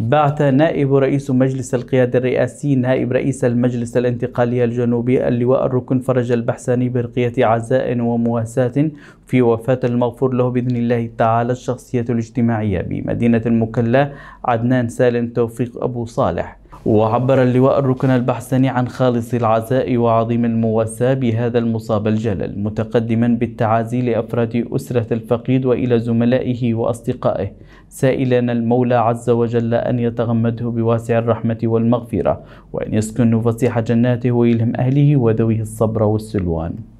بعث نائب رئيس مجلس القيادة الرئاسي نائب رئيس المجلس الانتقالي الجنوبي اللواء الركن فرج البحساني برقية عزاء ومواساة في وفاة المغفور له بإذن الله تعالى الشخصية الاجتماعية بمدينة المكلا عدنان سالم توفيق أبو صالح وعبر اللواء الركن البحثاني عن خالص العزاء وعظيم المواساة بهذا المصاب الجلل متقدما بالتعازي لأفراد أسرة الفقيد وإلى زملائه وأصدقائه سائلا المولى عز وجل أن يتغمده بواسع الرحمة والمغفرة وأن يسكن فسيح جناته ويلهم أهله وذويه الصبر والسلوان